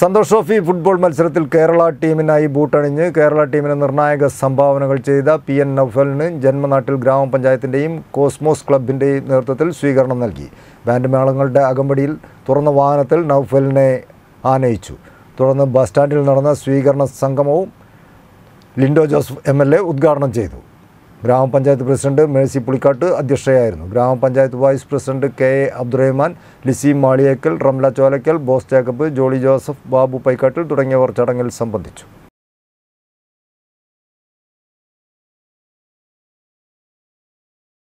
Santhosh trophy football മത്സരത്തിൽ കേരള ടീമിനായി ബൂട്ടണിഞ്ഞ് കേരള ടീമിന് നിർണായക സംഭാവനകൾ ചെയ്ത പി എൻ നൌഫലിന് ജന്മനാട്ടിൽ ഗ്രാമപഞ്ചായത്തിൻ്റെയും കോസ്മോസ് ക്ലബിൻ്റെയും നേതൃത്വത്തിൽ സ്വീകരണം നൽകി ബാൻഡ് മേളങ്ങളുടെ അകമ്പടിയിൽ തുറന്ന വാഹനത്തിൽ നൌഫലിനെ ആനയിച്ചു തുടർന്ന് ബസ് സ്റ്റാൻഡിൽ നടന്ന സ്വീകരണ സംഗമവും ലിൻഡോ ജോസഫ് എം ഉദ്ഘാടനം ചെയ്തു ഗ്രാമപഞ്ചായത്ത് പ്രസിഡന്റ് മേഴ്സി പുളിക്കാട്ട് അധ്യക്ഷയായിരുന്നു grama panchayat vice president K A Abdurahman Lissy Maliyekkal Ramla Cholakkal Bose Jacob Jolly Joseph Babu Paikkattil തുടങ്ങിയവർ ചടങ്ങിൽ സംബന്ധിച്ചു